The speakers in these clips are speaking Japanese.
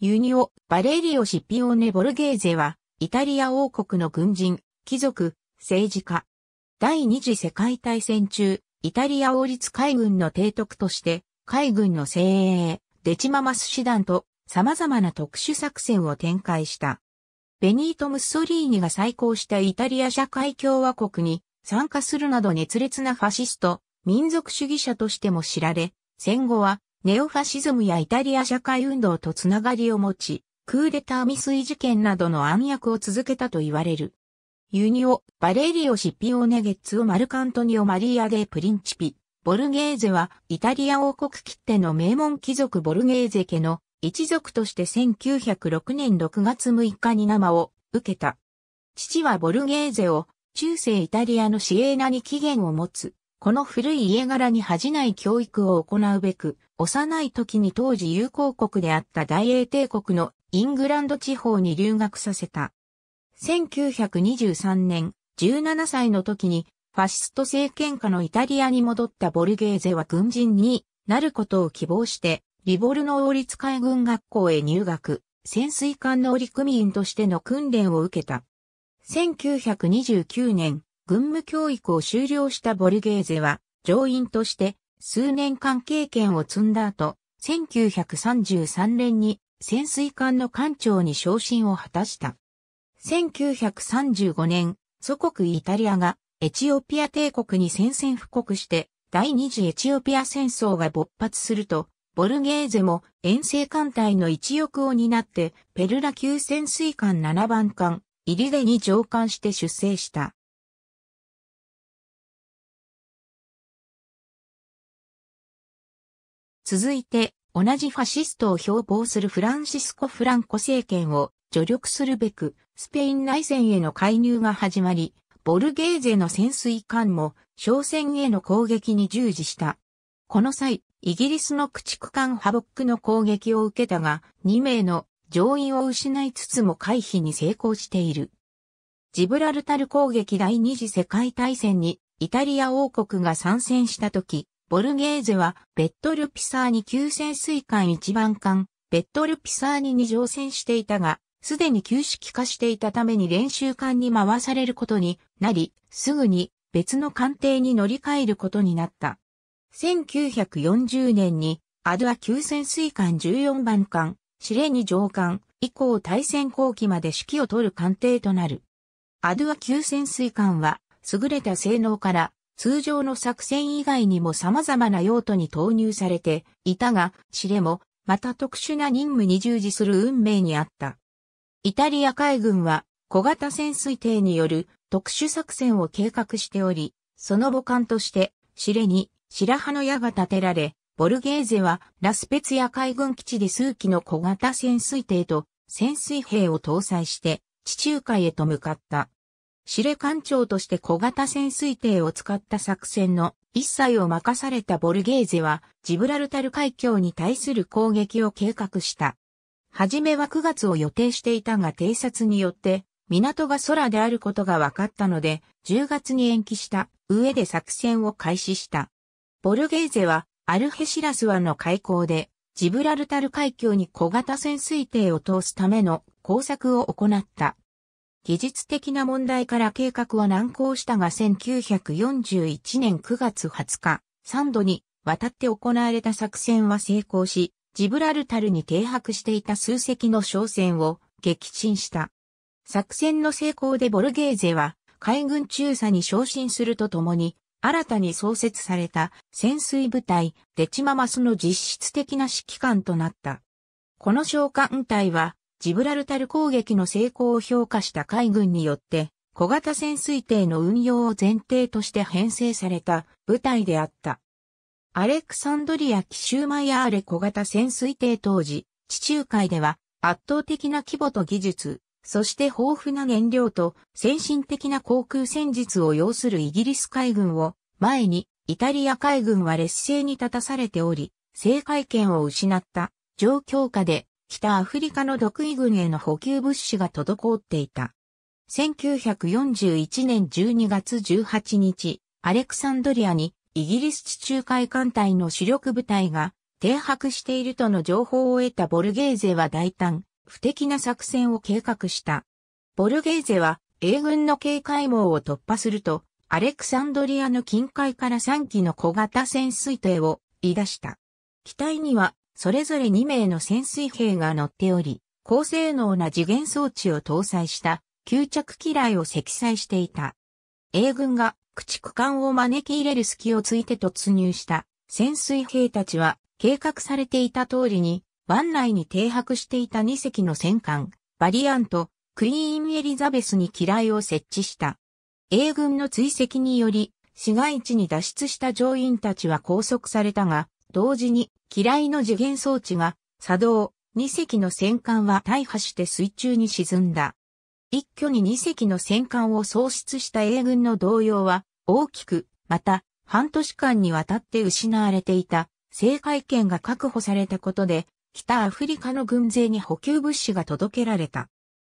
ユニオ・バレリオ・シピオネ・ボルゲーゼは、イタリア王国の軍人、貴族、政治家。第二次世界大戦中、イタリア王立海軍の提督として、海軍の精鋭、デチママス師団と様々な特殊作戦を展開した。ベニート・ムッソリーニが再興したイタリア社会共和国に参加するなど熱烈なファシスト、民族主義者としても知られ、戦後はネオファシズムやイタリア社会運動とつながりを持ち、クーデター未遂事件などの暗躍を続けたと言われる。ユニオ、バレリオ・シピオネゲッツオ・マルカントニオ・マリア・デ・プリンチピ。ボルゲーゼは、イタリア王国切手の名門貴族ボルゲーゼ家の一族として1906年6月6日に生を受けた。父はボルゲーゼを中世イタリアのシエーナに起源を持つこの古い家柄に恥じない教育を行うべく、幼い時に当時友好国であった大英帝国のイングランド地方に留学させた。1923年、17歳の時にファシスト政権下のイタリアに戻ったボルゲーゼは軍人になることを希望して、リボルノ王立海軍学校へ入学、潜水艦の乗組員としての訓練を受けた。1929年、軍務教育を修了したボルゲーゼは、上院として数年間経験を積んだ後、1933年に潜水艦の艦長に昇進を果たした。1935年、祖国イタリアがエチオピア帝国に宣戦布告して第二次エチオピア戦争が勃発すると、ボルゲーゼも遠征艦隊の一翼を担ってペルラ級潜水艦7番艦、イリデに上艦して出征した。続いて、同じファシストを標榜するフランシスコ・フランコ政権を助力するべく、スペイン内戦への介入が始まり、ボルゲーゼの潜水艦も、商船への攻撃に従事した。この際、イギリスの駆逐艦ハボックの攻撃を受けたが、2名の乗員を失いつつも回避に成功している。ジブラルタル攻撃第二次世界大戦にイタリア王国が参戦した時、ボルゲーゼは、ベッドルピサーニ急潜水艦1番艦、ベッドルピサーニに乗船していたが、すでに旧式化していたために練習艦に回されることになり、すぐに別の艦艇に乗り換えることになった。1940年に、アドア急潜水艦14番艦、シレニ上艦、以降対戦後期まで指揮を取る艦艇となる。アドア急潜水艦は、優れた性能から、通常の作戦以外にも様々な用途に投入されていたが、知れも、また特殊な任務に従事する運命にあった。イタリア海軍は小型潜水艇による特殊作戦を計画しており、その母艦として、知れに白羽の矢が立てられ、ボルゲーゼはラスペツヤ海軍基地で数機の小型潜水艇と潜水兵を搭載して地中海へと向かった。司令官長として小型潜水艇を使った作戦の一切を任されたボルゲーゼは、ジブラルタル海峡に対する攻撃を計画した。はじめは9月を予定していたが偵察によって、港が空であることが分かったので、10月に延期した上で作戦を開始した。ボルゲーゼは、アルヘシラス湾の海溝で、ジブラルタル海峡に小型潜水艇を通すための工作を行った。技術的な問題から計画は難航したが1941年9月20日、3度に渡って行われた作戦は成功し、ジブラルタルに停泊していた数隻の商船を撃沈した。作戦の成功でボルゲーゼは海軍中佐に昇進するとともに、新たに創設された潜水部隊デチママスの実質的な指揮官となった。この召喚隊はジブラルタル攻撃の成功を評価した海軍によって、小型潜水艇の運用を前提として編成された部隊であった。アレクサンドリア・キシューマイアーレ小型潜水艇当時、地中海では圧倒的な規模と技術、そして豊富な燃料と先進的な航空戦術を要するイギリス海軍を前にイタリア海軍は劣勢に立たされており、正海権を失った状況下で北アフリカの独位軍への補給物資が滞っていた。1941年12月18日、アレクサンドリアにイギリス地中海艦隊の主力部隊が停泊しているとの情報を得たボルゲーゼは大胆、不敵な作戦を計画した。ボルゲーゼは英軍の警戒網を突破すると、アレクサンドリアの近海から3機の小型潜水艇を言い出した。機体にはそれぞれ2名の潜水兵が乗っており、高性能な次元装置を搭載した吸着機雷を積載していた。英軍が駆逐艦を招き入れる隙をついて突入した潜水兵たちは計画されていた通りに湾内に停泊していた2隻の戦艦バリアントクイーンエリザベスに機雷を設置した。英軍の追跡により市街地に脱出した乗員たちは拘束されたが同時に、機雷の次元装置が作動、2隻の戦艦は大破して水中に沈んだ。一挙に2隻の戦艦を喪失した英軍の動揺は、大きく、また、半年間にわたって失われていた、制海権が確保されたことで、北アフリカの軍勢に補給物資が届けられた。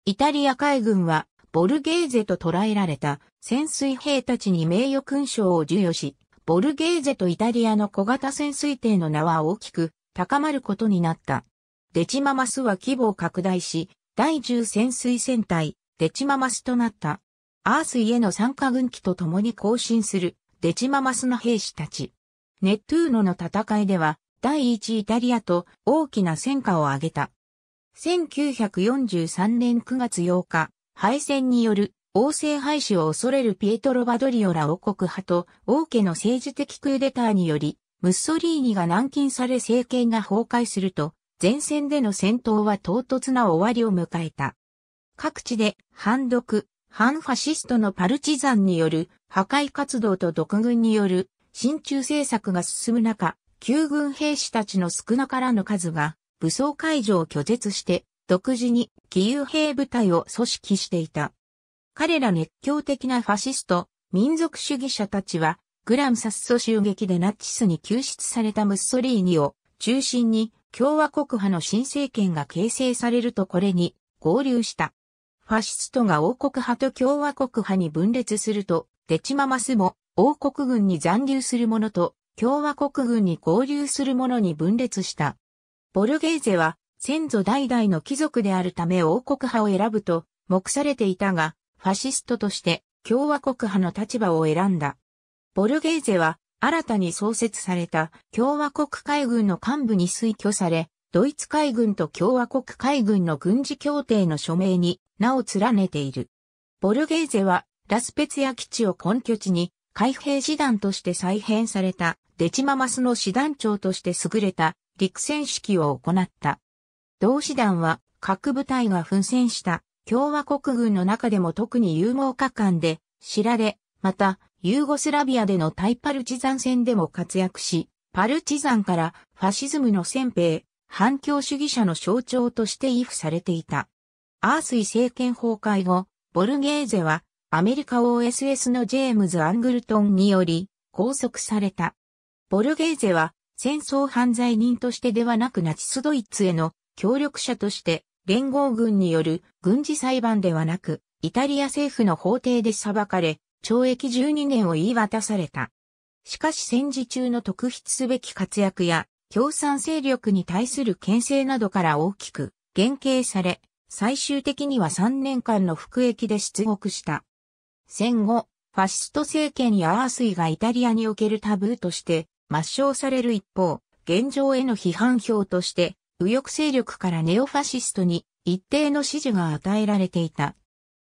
イタリア海軍は、ボルゲーゼと捉えられた潜水兵たちに名誉勲章を授与し、ボルゲーゼとイタリアの小型潜水艇の名は大きく高まることになった。デチママスは規模を拡大し、第10潜水船隊、デチママスとなった。アースイへの参加軍機と共に行進する、デチママスの兵士たち。ネットゥーノの戦いでは、第1イタリアと大きな戦果を挙げた。1943年9月8日、敗戦による王政廃止を恐れるピエトロ・バドリオら王国派と王家の政治的クーデターにより、ムッソリーニが軟禁され政権が崩壊すると、前線での戦闘は唐突な終わりを迎えた。各地で反独、反ファシストのパルチザンによる破壊活動と独軍による親中政策が進む中、旧軍兵士たちの少なからぬ数が武装解除を拒絶して、独自に義勇兵部隊を組織していた。彼ら熱狂的なファシスト、民族主義者たちは、グランッソ襲撃でナチスに救出されたムッソリーニを中心に共和国派の新政権が形成されるとこれに合流した。ファシストが王国派と共和国派に分裂すると、デチママスも王国軍に残留する者と共和国軍に合流する者に分裂した。ボルゲーゼは先祖代々の貴族であるため王国派を選ぶと目されていたが、ファシストとして共和国派の立場を選んだ。ボルゲーゼは新たに創設された共和国海軍の幹部に推挙され、ドイツ海軍と共和国海軍の軍事協定の署名に名を連ねている。ボルゲーゼはラスペツヤ基地を根拠地に海兵師団として再編されたデチママスの師団長として優れた陸戦指揮を行った。同師団は各部隊が奮戦した共和国軍の中でも特に有猛果敢で知られ、また、ユーゴスラビアでの対パルチザン戦でも活躍し、パルチザンからファシズムの先兵、反共主義者の象徴として畏怖されていた。アースイ政権崩壊後、ボルゲーゼはアメリカ OSS のジェームズ・アングルトンにより拘束された。ボルゲーゼは戦争犯罪人としてではなくナチスドイツへの協力者として連合軍による軍事裁判ではなく、イタリア政府の法廷で裁かれ、懲役12年を言い渡された。しかし戦時中の特筆すべき活躍や、共産勢力に対する牽制などから大きく減刑され、最終的には3年間の服役で出獄した。戦後、ファシスト政権やアースイがイタリアにおけるタブーとして抹消される一方、現状への批判票として右翼勢力からネオファシストに一定の支持が与えられていた。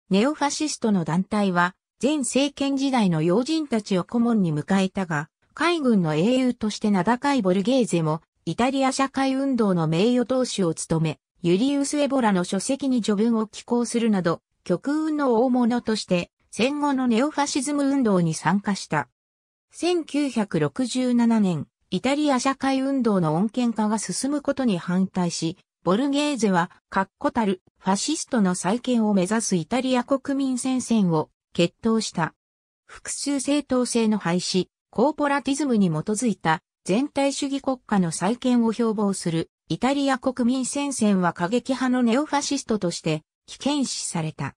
ネオファシストの団体は、前政権時代の要人たちを顧問に迎えたが、海軍の英雄として名高いボルゲーゼも、イタリア社会運動の名誉党首を務め、ユリウス・エボラの書籍に序文を寄稿するなど、極運の大物として、戦後のネオファシズム運動に参加した。1967年、イタリア社会運動の穏健化が進むことに反対し、ボルゲーゼは、確固たるファシストの再建を目指すイタリア国民戦線を決闘した。複数正当性の廃止、コーポラティズムに基づいた全体主義国家の再建を標榜するイタリア国民戦線は過激派のネオファシストとして危険視された。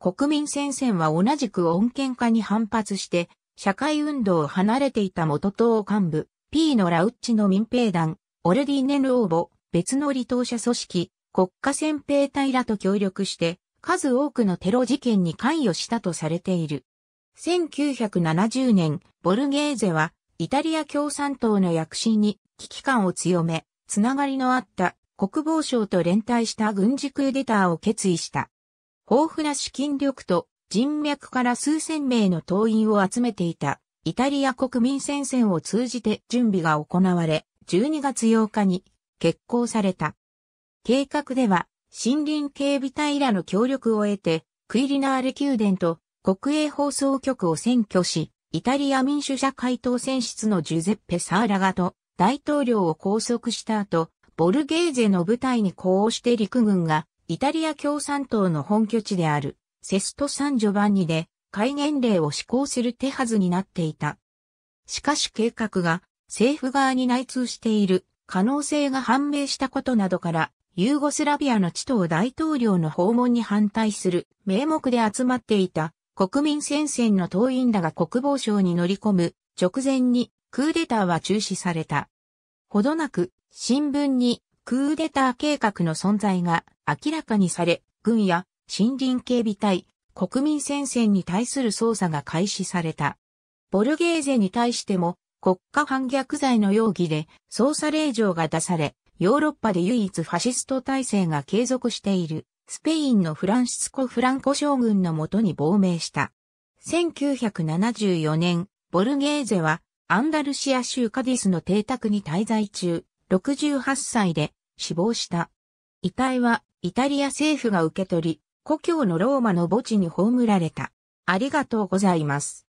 国民戦線は同じく穏健化に反発して社会運動を離れていた元党幹部 P のラウッチの民兵団、オルディーネ・ローボ、別の離島者組織、国家先兵隊らと協力して、数多くのテロ事件に関与したとされている。1970年、ボルゲーゼは、イタリア共産党の躍進に危機感を強め、つながりのあった国防省と連帯した軍事クーデターを決意した。豊富な資金力と人脈から数千名の党員を集めていたイタリア国民戦線を通じて準備が行われ、12月8日に決行された。計画では、森林警備隊らの協力を得て、クイリナーレ宮殿と国営放送局を占拠し、イタリア民主社会党選出のジュゼッペ・サーラガと大統領を拘束した後、ボルゲーゼの部隊に呼応して陸軍がイタリア共産党の本拠地であるセスト・サン・ジョバンニで戒厳令を施行する手はずになっていた。しかし計画が政府側に内通している可能性が判明したことなどから、ユーゴスラビアの地頭大統領の訪問に反対する名目で集まっていた国民戦線の党員らが国防省に乗り込む直前にクーデターは中止された。ほどなく新聞にクーデター計画の存在が明らかにされ、軍や森林警備隊、国民戦線に対する捜査が開始された。ボルゲーゼに対しても国家反逆罪の容疑で捜査令状が出され、ヨーロッパで唯一ファシスト体制が継続しているスペインのフランシスコ・フランコ将軍のもとに亡命した。1974年、ボルゲーゼはアンダルシア州カディスの邸宅に滞在中、68歳で死亡した。遺体はイタリア政府が受け取り、故郷のローマの墓地に葬られた。ありがとうございます。